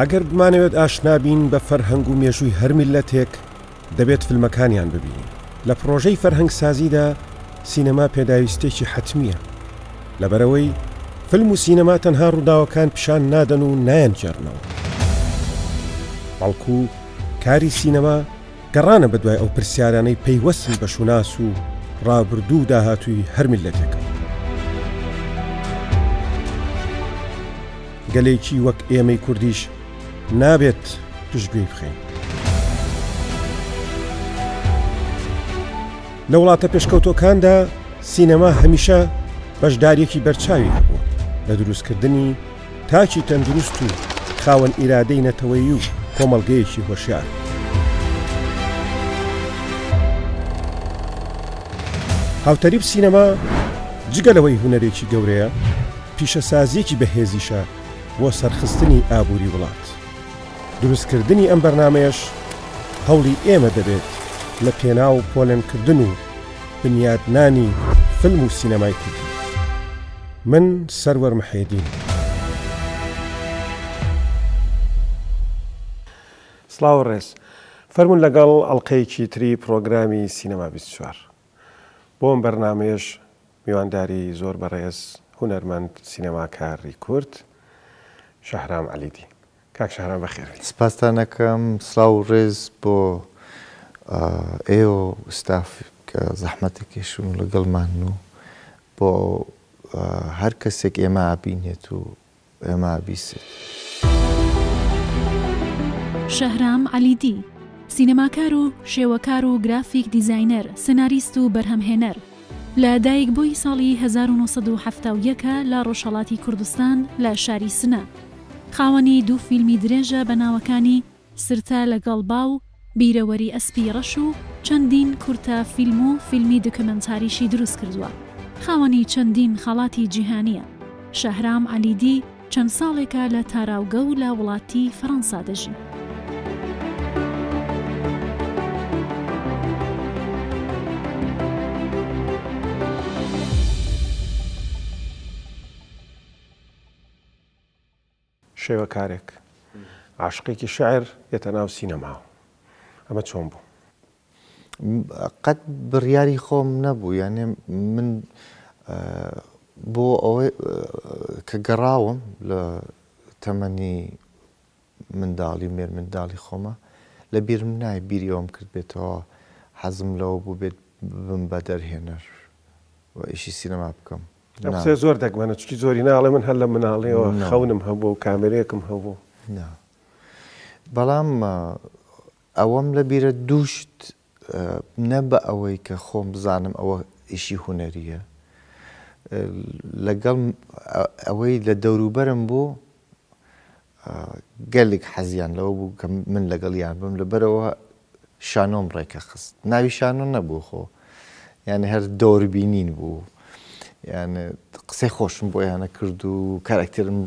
ئەگەر بمانەوێت ئاشنابین بە فەرهەنگ و مێژووی هەرمیل لە تێک دەبێت فلمەکانیان ببینین لە پرۆژەی فەرهەنگ سازیدا سینەما پێداویستێکی حتممیە لەبەرەوەی فلم و سینەما تەنها ڕووداوەکان پیشان نادەن و نایەن جێرنەوە بەڵکو کاری سینەما گەڕانە بەدوای ئەو پرسیارانەی پەیوەسم بە شوناس و ڕابردوو داهاتووی هەرمیل لە تێکەکە گەلێکی وەک ئێمەی کوردیش نابێت پشتگوێ بخین. لە وڵاتە پێشکەوتۆکاندا سینەما هەمیشە بەشدارێکی بەرچاوی هەبوو لە دروستکردنی تاچی تەندروست و خاوەن ئیرادەی نەتەوەی و کۆمەلگەیەکی هۆشیار. هاوتەریب سینەما جگەلەوەی هوەرێکی گەورەیە پیشەسازیەکی بەهێزیشە بۆ سەرخستنی ئابووری وڵات. دروستکردنی ئەم بەرنمەیەش هەولی ئێمە دەبێت لە پێنا و پۆلێنکردن و بنیادنانی فلم و سینەمای کردی من سەروەر محێدین سلااو ڕێز فەرمون لەگەڵ ئەڵلقەیەکی تری پرۆگرامی سینەما 24وار بۆم بەرنمێش میوانداری زۆر بەڕێز هوەرمەند سینەماکاری کورد شەهرام علیدی کاکشارە بەخێر سپاسان ئەەکەم سلااو و ڕێز بۆ ئێوە ستاف کە زەحمەتێکیشم لەگەڵمان و بۆ هەر کەسێک ئێمە ئابینێت و ئێمە بیست. شەهرام علیدی سینەماکار و شێوەکار و گرافیک دیزینەر سناریست و بەرهەمهێنەر لە دایک بۆی ساڵی 1970 لە ڕۆژەڵاتی کوردستان لە شاری سنە خاوەنی دوو فیلمی درێژە بە ناوەکانی سرتا لەگەڵ با و بیرەوەری ئەسپی ڕەش و چەندین کورتە فیلم و فیلمی دکمنتاریشی دروست کردووە خاوەنی چەندین خەڵاتی جیهانیە شەهرام علیدی چەند ساڵێکە لە تاراوگە و لە وڵاتی فەەنسا دەژین شێوە کارێک عاشقێکی شعر یەتە ناو سینەماوە ئەمە چۆن بوو قەت بڕیاری خۆم نەبوو یانێ من بۆ ئەوەی کە گەڕاوم لە تەمەنی منداڵی مێر منداڵی خۆمە لە بیرم نای بیری ئەوم کرد بێتەوە حەزم لەوە بوو بێت بم بە دەرهێنەر و ئیشی سینەما بکەم قسێ زۆر دەگمەنە چکی زۆری ناڵێ من هەر لە مناڵیەوە خەونم هەبوو و کامرێکم هەبوو بەڵام ئەوەم لە بیرە دووشت نە بە ئەوەی کە خۆم بزانم ئەوە ئیشی هوەریە لەگەڵ ئەوەی لە دەوروبەرم بوو گەلێک حەزیان لەوە بوو کە من لەگەڵیان بم لەبەرەوە شانۆم ڕێکە خست ناوی شانۆ نەبوو خۆ یعنی هەر دۆربینین بوو یان قسەی خۆشم بۆ یانە کرد و کارکتێرم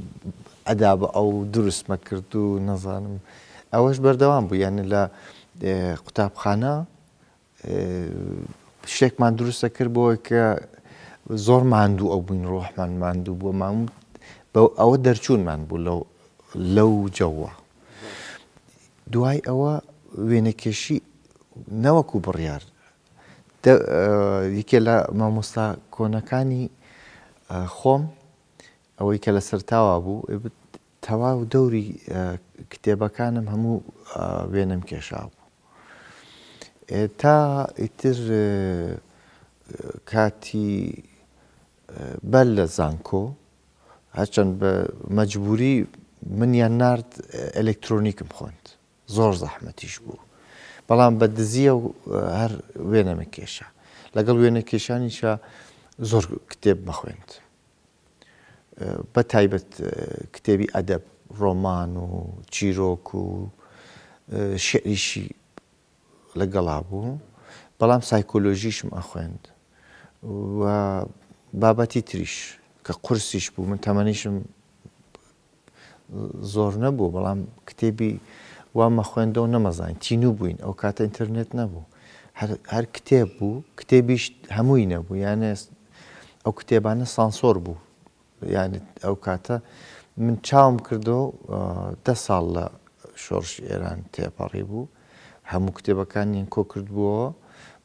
ئەدا بە ئەو دروستمە کرد و نەزانم ئەوەش بەردەوام بوو یانە لە قوتابخانە شتێکمان دروستە کرد بۆ کە زۆر ماندوو ئەو بووین ڕۆحمان ماندوو بۆ مام بە ئەوە دەرچوونمان بوو لەو لەو جەوە دوای ئەوە وێنەکێشی نەوەکو بڕیار یەکێ لە مامۆستا کۆنەکانی خۆم ئەوەی کە لە سەرتاوا بوو تەواو دەوری کتێبەکانم هەموو وێنم کێشا بوو تا ئیتر کاتی بەل لە زانکۆ هەچەند بە مەجبوری منیان نرد ئەلکترۆنیکم خوند زۆر زەحمەتیش بوو بەڵام بە دزیە و هەر وێنەمە کێشە لەگەڵ وێنە کێشانیشە زۆر کتێب مەخوێنند بە تایبەت کتێبی ئەدەب ڕۆمان و چیرۆک و شعریشی لەگەڵا بوو بەڵام سایکۆلۆژیشم ئەخوێند بابەتی تریش کە قرسیش بوو من تەمەنیشم زۆر نەبوو بەڵام کتێبی وامە خوێندە و نەمەزانین تینوو بووین ئەو کاتە ئینتەرنێت نەبوو هەر کتێب بوو کتێبیش هەمووی نەبوو یانە ئەو کتێبانە سانسۆر بوو یان ئەو کاتە من چاوم کردو ده ساڵ لە شۆرش ئێران تێپەڕی بوو هەموو کتێبەکانیان کۆ کرد بووە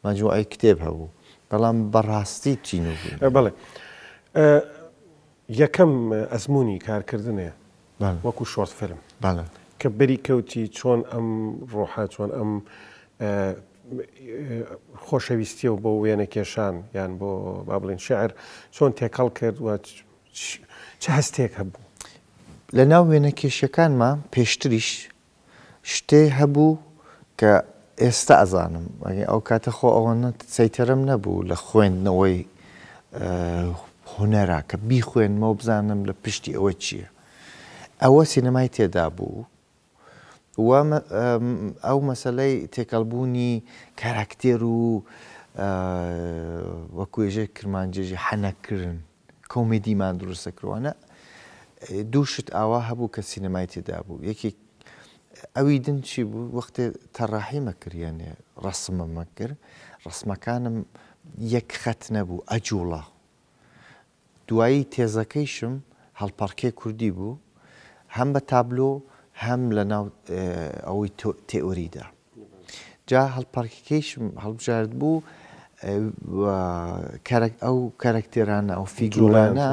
ماجو ئای کتێب هەبوو بەڵام بەڕاستی چین بڵێ یەکەم ئەزمموی کارکردنێ وەکو شۆرت فلم بەڵێ کە بەریکەوتی چۆن ئەم ڕۆحا چۆن ئەم خۆشەویستی و بۆ وێنە کێشان یان بۆ با بڵین شعر چۆن تێکەڵ کرد و چه هەستێک هەبوو لە ناو وێنە کێشەکانمە پێشتریش شتێ هەبوو کە ئێستا ئەزانم ئەو کاتە خۆ ئەوەنە سەیتەرم نەبوو لە خوێندنەوەی هوەرا کە بیخوێنمە بزانم لە پشتی ئەوە چییە ئەوە سینەمای تێدا بوو ئەو مەسلەی تێکەڵبوونی کاراکتێر و وەکوێژە کرمانجێژی حەنەکردن کۆمیدیمان دروستە کروانە دووشت ئاوا هەبوو کە سینەمای تێدا بوو یەکێک ئەوی دن چی بوو وەختێ تەڕاحیمە کردیانێ ڕسممە کرد ڕسمەکانم یەک خەت نەبوو ئەجوڵە دوایی تێزەکەیشم هەڵپەرکێ کوردی بوو هەم بە تابلۆ هەم لە ناو ئەوەی تئۆریدا جا هەڵپارکەکەیشم هەڵبژارد بوو ئەو کەرەکتێرانە ئەو فیگورانە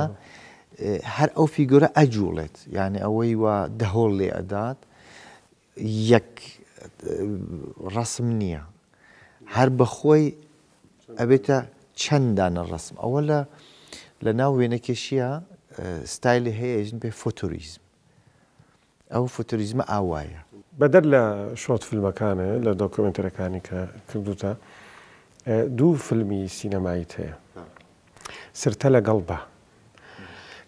هەر ئەو فیگورە ئەجوڵێت یعنی ئەوەی وە دەهۆڵ لێ ئەدات یەک ڕسم نییە هەر بەخۆی ئەبێتە چەنددانە ڕسم ئەوە لە لە ناو وێنەکێشیە ستایلی هەیە ژن بێ فۆتوریزم او فوتوريزم اوايا بدل لا شوت في المكان لا دوكيومنتري كاني كدوتا دو فيلمي سينمايت هي سرتلا قلبا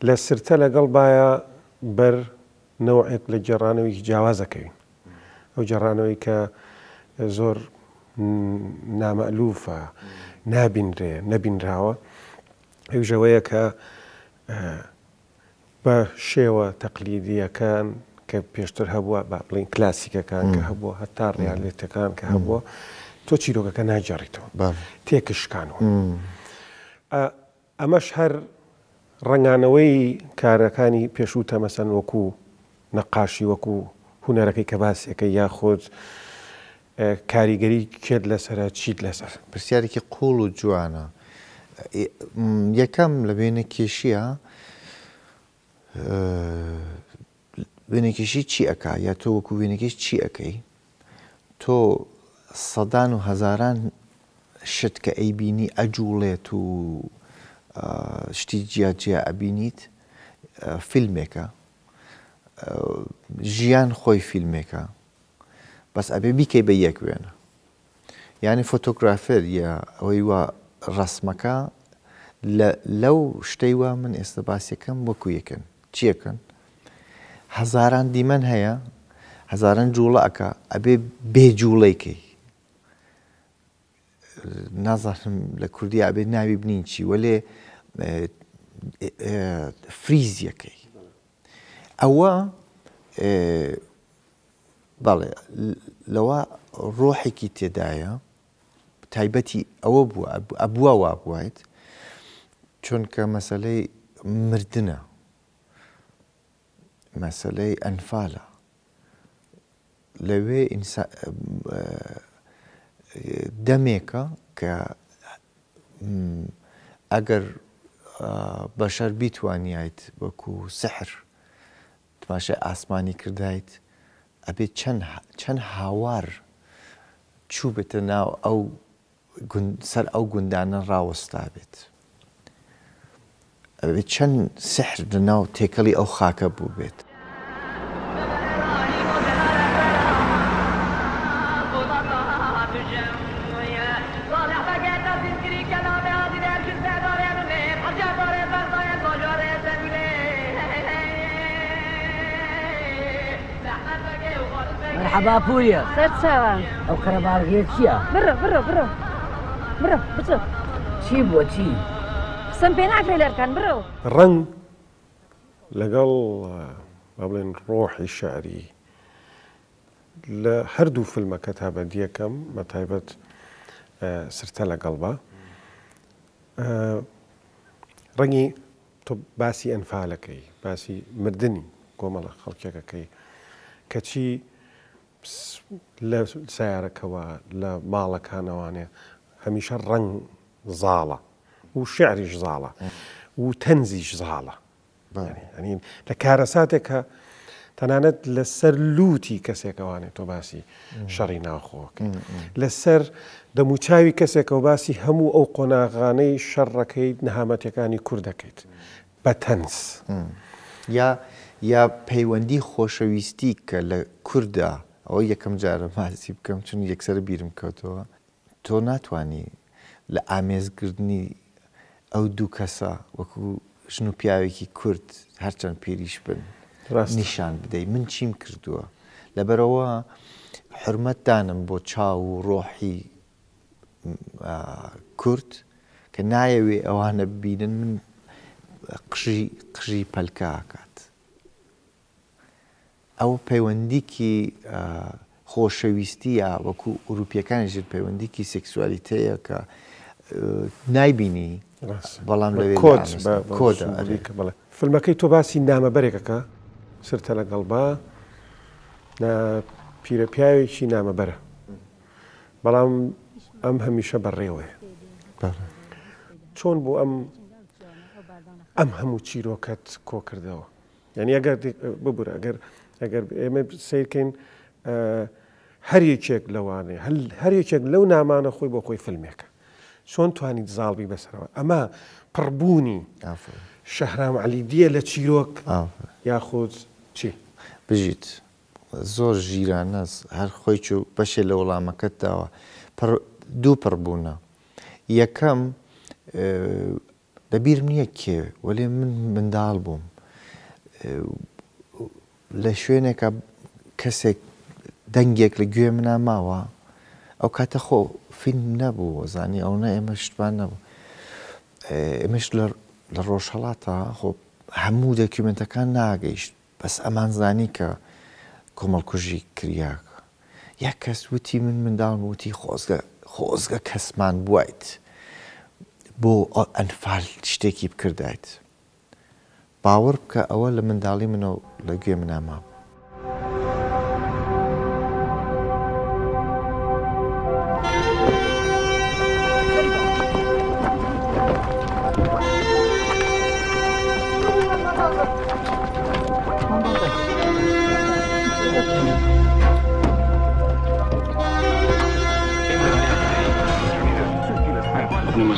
لا سرتلا قلبا بر نوعك لجرانوي جوازك او جرانوي ك زور نامألوفة نابن ري نابن راوة يجويك آه، بشيوة تقليدية كان کە پێشتر هەبووە با بڵین کلاسیکەکان کە هەبووە هەتا ڕیالێتەکان کە هەبووە تۆ چیرۆکەکە ناجارڕیتەوە تێکشکانەوە ئەمەش هەر ڕنگانەوەی کارەکانی پێشوتە مەسەن وەکو نەقاشی وەکو هوەرەکەی کە باسیەکە یاخۆت کاریگەری کێت لەسرە چیت لەسەر پرسیارێکی قوڵ و جوانە یەکەم لە بێنە کێشیە وێنێکیشی چی ئەک یا تۆ وەکو وێنێکیش چی ئەەکەی تۆ سەدان و هەزاران شت کە ئەیبینی ئەجوڵێت و شتی جیاجیا ئەبینیت فیلمێکە ژیان خۆی فیلمێکە بەس ئەبێ بیکەی بە یەک وێنە یعنی فۆتۆگرافر یا ئەوەی وە ڕسمەکە لەو شتەی وا من ئێستا باسیەکەم وەکو یەکەن چیەکەن؟ هەزاران دیمەن هەیە هەزاران جوڵە ئەکە ئەبێ بێ جوڵێکی نازانم لە کوردی ئابێ ناوی بنین چی وەلێ فریزیەکەی ئەوە بەڵێ لەوە ڕۆحێکی تێدایە تایبەتی ئەوە بووە ئەبووە وا بوویت چونکە مەسلەی مردنە məsələi ənfala. لەوێ دەمێکە کە ئەگەر بەشەر بیتوانیت سحر سەحر تماشای ئاسمانی کردیت ئەبێ چن هاوار چوو بێتە ناو ئەو سەر ئەو گوندانە ڕاوەستا چەند سحر ناو تێکەڵی ئەو خاکە بوو بێت. مرحبا پوریە سەرچوان ئەو قەرەباڵ هێ چییە؟ بڕە بڕە بڕە بڕە بچە چی بۆ چی؟ سمبينا فيلر كان برو رن لقل مبلين روحي الشعري لا هردو في المكتبه بديه كم متايبه آه سرت قلبه آه رني طب باسي انفالكي باسي مردني قومل خلقك كي كتشي لا سيارة كوا لا مالك هانا وانيا هميشا رن زاله و شعریش زاڵە و تەنزیش زاڵە لە کارە ساتێک کە تەنانەت لەسەر لوتی کەسێکەوانێت تۆ باسی شەڕی ناوخۆک لەسەر دەموچاوی کەسێکە و باسی هەموو ئەو قۆناغانەی شەڕەکەی نەهامەتەکانی کوردەکەیت بە تەنس یا یا پەیوەندی خۆشەویستی کە لە کووردا ئەوە یەکەم جارە ماسی بکەم چون یەکسەر بیرم کەوتەوە تۆ ناتانی لە ئامێزگردنی ئەو دوو کەسە وەکو شن و پیاوێکی کورد هەرچەند پێریش بن نیشان بدەیت من چیم کردووە لەبەرەوە حرمەتدانم بۆ چاو و ڕۆحی کورت کە نایەوێ ئەوانە ببینن من قژی قژی پەلکاکات ئەو پەیوەندیکی خۆشەویستیە وەکو ئوروپیەکانی ژر پەیوەندیکی سکسوالیتەیە کە نایبینی بەڵام لەوێ کۆدا فلمەکەی تۆ باسی نامەبەرێکەکە سرتە لەگەڵبا پیرەپیاوێکی نامەبەرە بەڵام ئەم هەمیشە بەڕێوەیە چۆن بوو ئەم ئەم هەموو چیرۆکەت کۆ کردەوە یعنی ئەگەر ببوور ئەگەر ئەگەر ئێمە سیرکەین هەر یەکێک لەوانێ هەر یەکێک لەو نامانە خۆی بۆ خۆی فلمێکە چۆن توانیت زاڵبی بەسەرەوە ئەمە پڕبوونی شەهرام علی دیە لە چیرۆک یاخود چی بژیت زۆر ژیرانە هەر خۆی و بەشێ لە وەڵامەکەت داوە دوو پڕبوونە یەکەم دەبیرم نییە کێ وەێ من منداڵ بووم لە شوێنێکە کەسێک دەنگێک لە گوێ منە ماوە ئەو کاتە خۆ فیلم نەبوو زانی ئەوە ئێمە شتبان نەبوو ئێمەش لە ڕۆژهڵاتە خۆ هەموو دەکیومنتەکان ناگەیشت بەس ئەمان زانی کە کۆمەڵکوژی کریاک یەک کەس وتی من منداڵ وتی خۆزگە خۆزگە کەسمان بوویت بۆ ئەنفال شتێکی بکردایت باوەڕ بکە ئەوە لە منداڵی منەوە لە گوێ منامابوو Nummer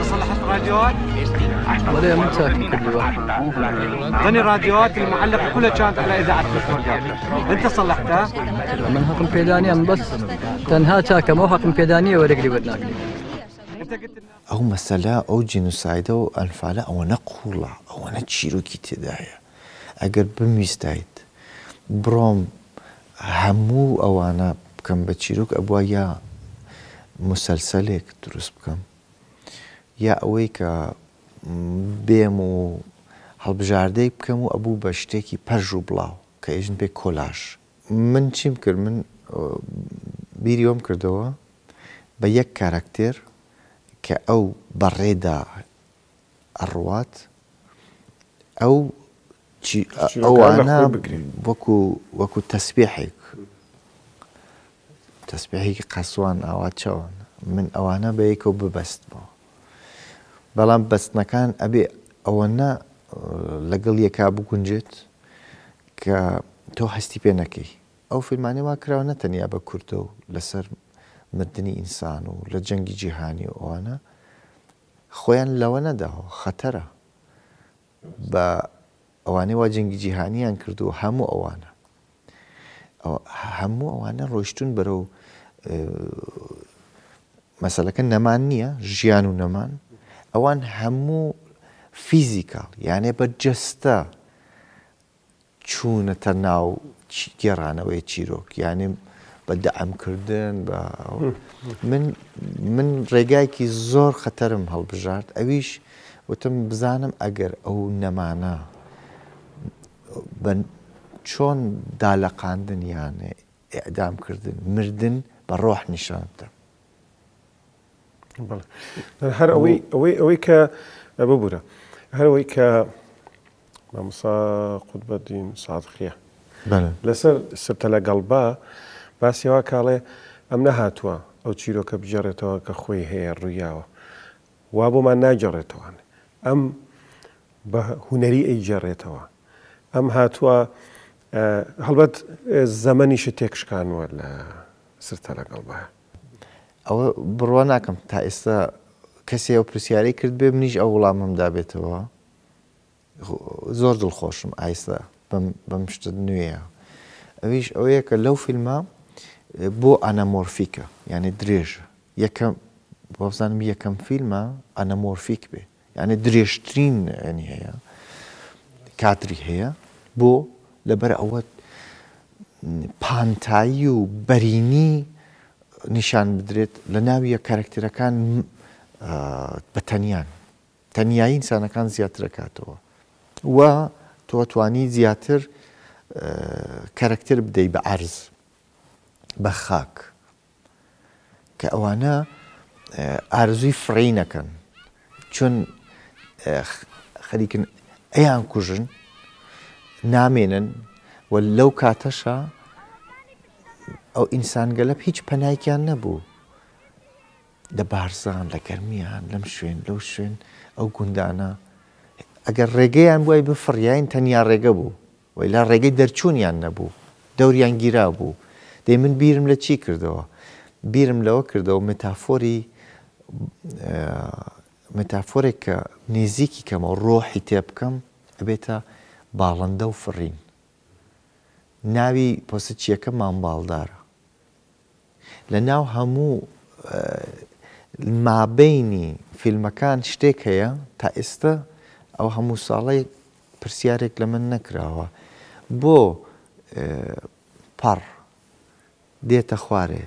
تصلحت الراديوات؟ ولا متاكد كل واحد ظني الراديوات المعلقه كلها كانت على اذاعه انت صلحتها؟ من هاكم بيدانية بس تنها تاكا مو هاكم بيدانية ولا قلي ولا او مثلا او جنسايدة او انفالة او نقولة او نتشيرو كي تدايا ئەگەر بمویستیت بڕۆم هەموو ئەوانە بکەم بە چیرۆک ئەبووە یا مسلسلێک دروست بکەم یا ئەوەی کە بێم و هەڵبژاردەی بکەم و ئەبوو بە شتێکی پەژ و بڵاو کە ئێژن بێ کۆلاش من چیم کرد من بیریۆم کردەوە بە یەک کارکتێر کە ئەو بەڕێدا ئەڕوات ئەو ئەوانە وەکو وەکو تەسبێحێک تەسبێحێکی قەسوان ئاوا چاوان من ئەوانە بە یەکەوە ببەستمەوە بەڵام بەستنەکان ئەبێ ئەوەنە لەگەڵ یەکا بگونجێت کە تۆ هەستی پێ نەکەی ئەو فیلمانی وا کراوە نەتەنیا بە کورتە و لەسەر مردنی ئینسان و لە جەنگی جیهانی و ئەوانە خۆیان لەوە نەداەوە خەتەرە بە ئەوانەی وا جەنگی جیهانیان کردو هەموو ئەوانە هەموو ئەوانە ڕۆشتون بەرەو مەسلەکە نەمان نییە ژیان و نەمان ئەوان هەموو فیزیکال یانێ بە جستە چوونەتە ناو گێڕانەوەی چیرۆک یانێ بە دەعمکردن بە من ڕێگایکی زۆر خەتەرم هەڵبژارد ئەویش وتم بزانم ئەگەر ئەو نەمانە چۆن دالەقاندن یانێ ئەدامکردن مردن بە ڕۆح نیشانتە هەر ئەوەی ئەوەی ئەوەی کە ببوورە هەرەوەی کە مامسا قوت بەدین سادخە لەسەر سرتە لە گەڵبا باسیەوە کاڵێ ئەم نەهاتووە ئەو چیرۆکە بجارێتەوە کە خۆی هەیە ڕوویاوە وا بۆمان ناجارێتەوەن ئەم بە هوەری ئەیجارێتەوە ئەم هاتووە هەڵبەت زەمەنیشە تێکشکانوە لە سرتە لەگەڵ بە ئەوە بڕوا ناکەم تا ئێستا کەسی ئەو پرسیارەی کرد بێ منیش ئەو وڵامم دابێتەوە زۆر دڵخۆشم ئایستا بەم شتت نوێە ئەویش ئەوەیە کە لەو فیلمە بۆ ئەنەمۆرفیکە یعنی درێژە یەکەم بۆزانم یەکەم فیلمە ئەنەمۆرفیک بێ یعنی درێژترین ئەنی هەیە کاتری هەیە بۆ لەبەر ئەوە پانتایی و بەرینی نیشان بدرێت لە ناویە کارکتەرەکان بە تەنیان تەنیایی ئینسانەکان زیاترەکاتەوە و تۆتوانی زیاتر کەرەکتەر بدەی بە ئارز بە خاک کە ئەوانە ئارزوی فڕینەکەن چۆن خەریکن ئەیان کوژن نامێنن و لەو کاتەشە ئەو ئینسانگەلب هیچ پەنایکیان نەبوو لە بارزان لە گەرمیان لەم شوێن لەو شوێن ئەو گوندانە ئەگەر ڕێگەیان وای بفڕیاین تەنیا ڕێگە بوو وی لا ڕێگەی دەرچوونیان نەبوو دەوریان گیرا بوو دەی من بیرم لە چی کردەوە بیرم لەوە کردەوە متافۆری متافۆرێک کە نێزیکی کەمەوە ڕۆحی تێ بکەم ئەبێتە باڵندە و فڕین ناوی پۆسە چیەکە مامباڵدارە لە ناو هەموو مابینی فیلمەکان شتێک هەیە تا ئێستا ئەو هەموو ساڵی پرسیارێک لە من نەکراوە بۆ پەڕ دێتە خوارێ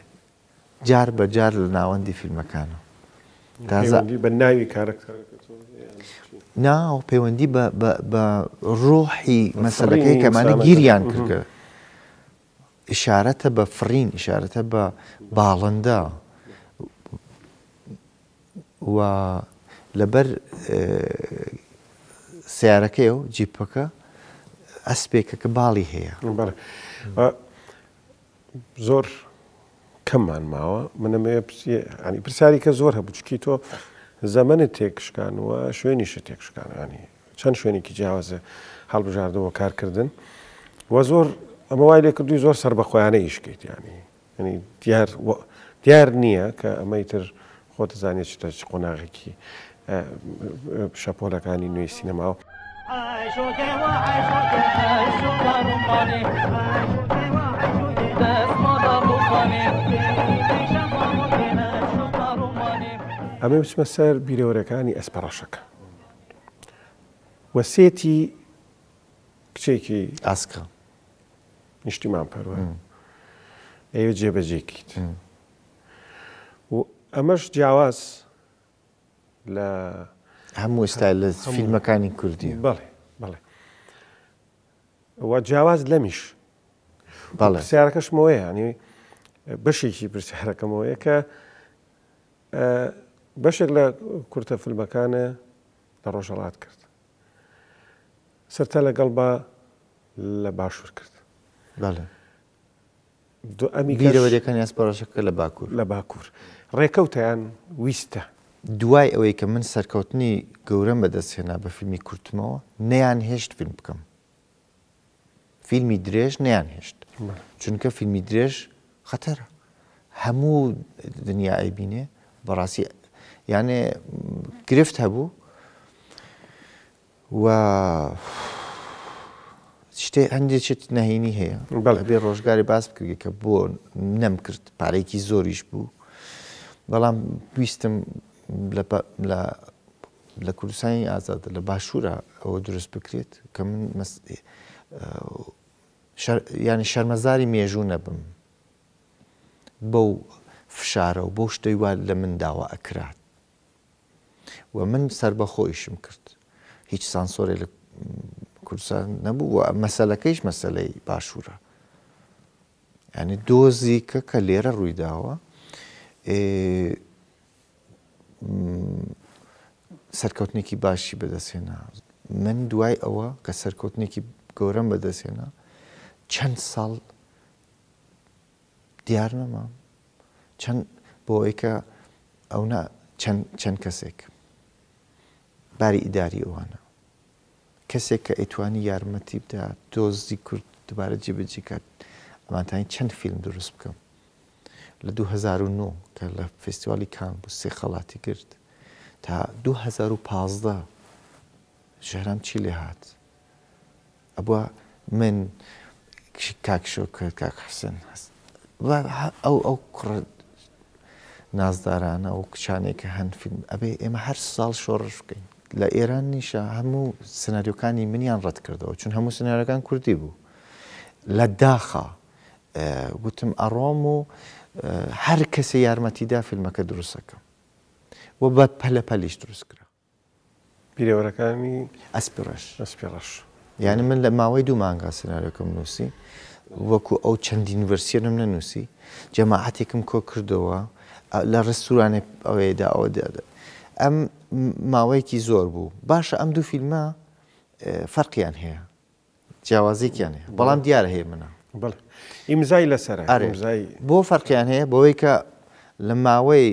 جار بە جار لە ناوەندی فیلمەکانە بە ناوی کارکتەر ناو پەیوەندی بە ڕۆحی مەسەلەکەی کەمانە گیریان کردکە ئشارەتە بە فرین ئشارەتە بە باڵندا و لەبەر سیارەکەی و جیپەکە ئەسپێکە کە باڵی هەیە زۆر کەممان ماوە منەمێ پرسیاری کە زۆر هەبووچکی تۆ زەمەنە تێکشکانوە شوێنیشە تێکشکانانی چەند شوێنێکی جیاوازە هەڵبژاردەوە کارکردن وە زۆر ئەمە وای لێ کردووی زۆر سەر بەخۆیانە یشکیت ینی ینی دیار نییە کە ئەمەیتر خۆتە زانێت چتە چ قۆناغێکی شەپۆلەکانی نوێی سینەماوە. دەست مادە بخوانێت. ئەمە بچمە سەر بیرەوەرەکانی ئەسپەڕەشەکە وەسێتی کچێکی ئاسکە نیشتیمان پەروە ئێوە جێبەجێکیت و ئەمەش جیاواز لە هەموو ئێستا لە فیلمەکانی کوردی بڵێ بڵێ وە جیاواز لەمیش بەڵێ سیارەکەشمەوەیە ینی بەشێکی پرسیارەکەمەوەیە کە بەشێک لە کورتە فلمەکانە لە ڕۆژەڵات کرد سەرتا لەگەڵ بە لە باشوور کرد ئەمیگیرەوەەکان یاسپۆڕەشەکە لە باکوور لە باکوور ڕێکەوتیان ویستە دوای ئەوەی کە من سەرکەوتنی گەورەم بەدەستێنا بە فیلمی کورتمەوە نەیان هێشت فیلم بکەم فیلمی درێژ نیان هێشت چونکە فیلمی درێژ خەتەرە هەموو دنیا ئەیبینێ بەڕاستی یانێ گرفت هەبوو و شتێ هەندێکت نهینی هەیە بێ ڕۆژگاری باس بکردی کە بۆ نەم کرد پارێکی زۆریش بوو بەڵام ویستم لە کوردستانی ئازاد لە باشوورە ئەوە دروست بکرێت کە من ینی شەرمەزاری مێژوو نەبم بەو فشارە و بۆ شتەیوا لە من داوا ئەکرات و من سربەخۆیشم کرد هیچ سانسۆری لە کوردستان نەبوو و مەسلەکەیش مەسلەی باشوورە ینی دۆزی کە کە لێرە ڕوویداوە سەرکەوتنێکی باشی بەدەسێنا من دوای ئەوە کە سەرکەوتنێکی گەورەم بەدەسێنا چەند ساڵ دیار نەما چەند بۆ ئەوەی کە ئەونا چەند کەسێک باری ئیداری ئەوانە کەسێک کە ئەیتوانی یارمەتی بدا دۆزی کورد دوبارە جێبجی کات ئەمانتانی چەند فیلم دروست بکەم لە 2009 کە لە فستیوالی کان بوو سێ خەڵاتی کرد تا 2015 شەرام چی لێ هات ئەبە من کاکشۆ کرد کاک حسن هەست ئەو ئەو کوڕ نازدارانە ئەو کچانێکە هەن فیلم ئەبێ ئێمە هەر ساڵ شۆڕش بکەین لە ئێران نیشە هەموو سناریۆکانی منیان ڕەت کردەوە چون هەموو سناارەکان کوردی بوو لە داخە گوتم ئەڕۆم و هەر کەسە یارمەتیدا فیلمەکە دروستەکەم و بە پەلە پەلیش دروست کرا پیرەوەەکانی ئەسپڕش ئەسپڕش یعنی من لە ماوەی دوو مانگا سناارەکەم نووسی وەکو ئەو چەندین ورسێنم نەنووسی جەماعاتێکم کۆ کردەوە لە ڕستورانێ ئەوەیەدا ئەوە دادە ئەم ماوەیەکی زۆر بوو باشە ئەم دوو فیلمە فەرقیان هەیە جیاوازیکیان هەیە بەڵام دیارە هەیە منە ئیمزای لەسەر بۆ فەرقیان هەیە بۆەوەی کە لە ماوەی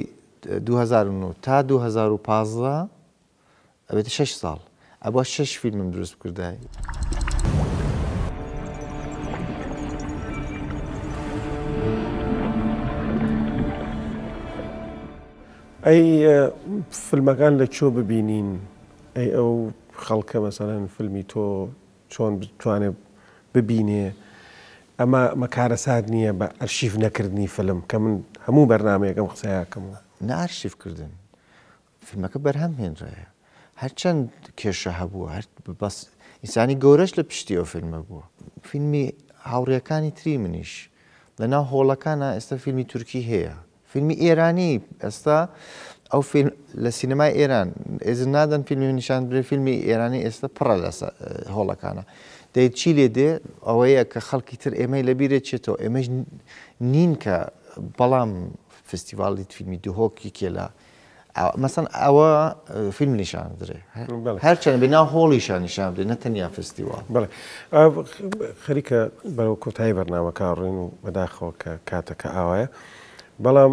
2009 تا 2015 ئەبێتە 6 ساڵ ئەبە شش فیلمم دروست کردای. ئەی فلمەکان لە چۆ ببینین ئەی ئەو خەڵکە مەسەەن فیلمی تۆ چۆن بتوانێت ببینێ ئەمە مەکارەسات نییە بە ئەرشیف نەکردنی فلم کە من هەموو بەرنمەیەکەم قسەیاکەمەوە نارشیفکردن فیلمەکە بەرهەم هێنرایە هەرچەند کێشە هەبووە هەر بەس ئینسانی گەورەش لە پشتیەوە فیلمە بووە فیلمی هاوڕیەکانی تری منیش لەناو هۆڵەکانە ئێستا فیلمی تورکی هەیە فیلمی ئێرانی ئێستا ئەو فیلم لە سینەمای ئێران ئێز نادەن فیلمی نیشان برێ فیلمی ئێرانی ئێستا پڕە لە هۆڵەکانە دەی چی لێ دێ ئەوەیە کە خەڵکی تر ئێمەی لەبیرە چێتەوە ئێمەش نین کە بەڵام فستیڤالی فیلمی دوهۆکی کێلا مەسن ئەوە فیلم نیشان درێ هەرچەند بنا هۆڵیشان نیشان بدێ نەتەنیا فستیوال بڵێ خەریکە بەرەو کۆتایی بەرنامەکە ڕین و بەداخەوە کە کاتەکە ئاوایە. بەڵام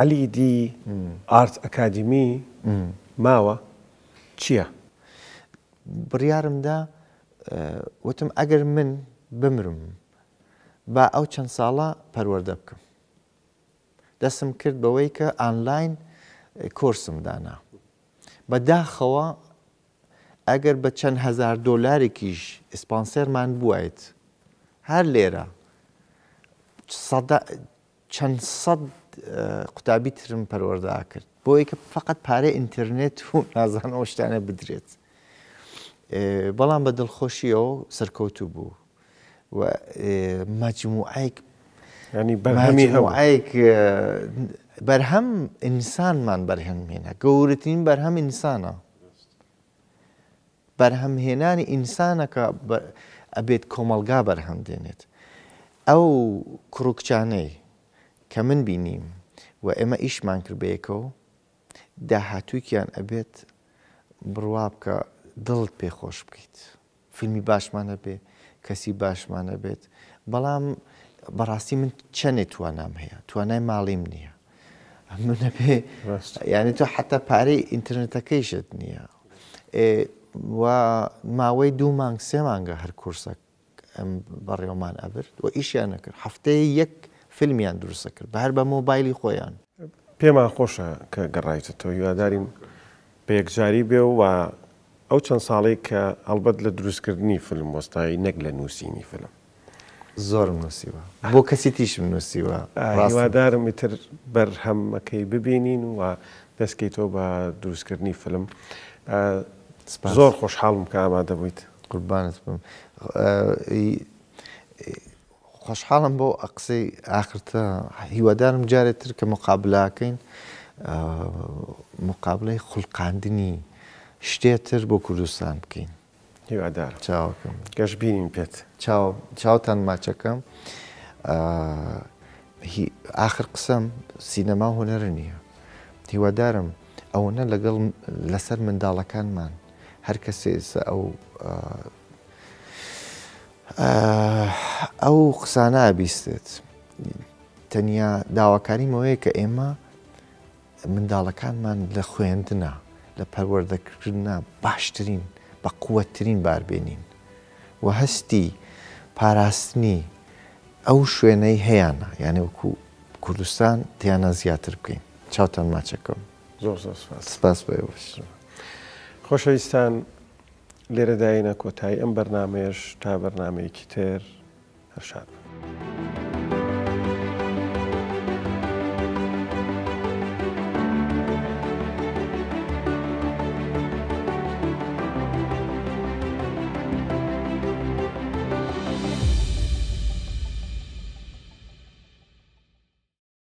علی دی ئارت ئەکادمی ماوە چییە؟ بڕیارمدا وتم ئەگەر من بمرم با ئەو چەند ساڵە پەروەەردە بکەم. دەسم کرد بەوەی کە ئانلاین کۆرسم دانا. بەداخەوە ئەگەر بە چەند هزار دۆلارێکیش ئیسپانسەرمان بوویت هەر لێرە چەند سەد قوتابی ترم پەروەردا کرد بۆ یکە فقط پارێ ئینتەرنێت و نازان ئەو شتانە بدرێت بەڵام بە دڵخۆشیەوە سەرکەوتو بوو و مەجموعایك ینی بەرهەمی هەوایك بەرهەم ئینسانمان بەرهەمهێنە گەورەترین بەرهەم ئینسانە بەرهەمهێنانی ئینسانەکە ئەبێت کۆمەلگا بەرهەم دێنێت ئەو کوڕکچانەی کە من بینیم و ئێمە ئیشمان کرد بەیەکەوە داهاتوویکیان ئەبێت بڕوا بکە دڵت پێخۆش بکەیت فیلمی باشمانە بێ کەسی باشمانە بێت بەڵام بەڕاستی من چەندێ توانام هەیە توانای ماڵیم نییە منەبێ یعنی تۆ حتا پارەی ئینتەرنێتەکەیشت نییە و ماوەی دوو مانگ سێ مانگە هەر کورسەکە ئەم بەڕێومان ئەبرد و ئیشیان نەکرد هەفتەیە یەک فیلمیان دروستەکرد بە هەر بە مۆبایلی خۆیان پێمان خۆشە کە گەڕایتە تۆ یواداریم پێکجاری بێ و ئەو چەند ساڵی کە هەڵبەت لە دروستکردنی فلم وەستایی نەک لە نووسینی فلم زۆرم نووسیوە بۆ کەسی تیشم نووسیوە هیوادارم ئیتر بەرهەمەکەی ببینین و دەستکەیتەوە بە دروستکردنی فلم زۆر خۆشحاڵم کە ئامادە بوویت قوربانت بم خۆشحاڵم بۆ ئەقسەی ئاخرتە هیوادارم جارێتتر کە مقابلاکەین مقابلەی خوڵقااندنی شتێتر بۆ کوردستان بکەین هیوادار چاوەکەم گەشت بینین پێت چاوتان ماچەکەم آخر قسەم سینەما هوەر نییە هیوادارم ئەوەنە لەگەڵ لەسەر منداڵەکانمان هەر کەسێ ئەو ئەو قسانە بیستێت تەنیا داواکاریمەوەی کە ئێمە منداڵەکانمان لە خوێندنا لە پەروەردەکردنا باشترین بە قوترین باربێنین و هەستی پاراستنی ئەو شوێنەی هەیەە یعنی وەکو کوردستان تیانە زیاتر بکەین چاوتان ماچەکەم زۆر سپاس بەوەش خۆشەویستان لێرە داینە کۆتایی ئەم بەرنمەیەش تا بەرنمەیەکی تر هەشار.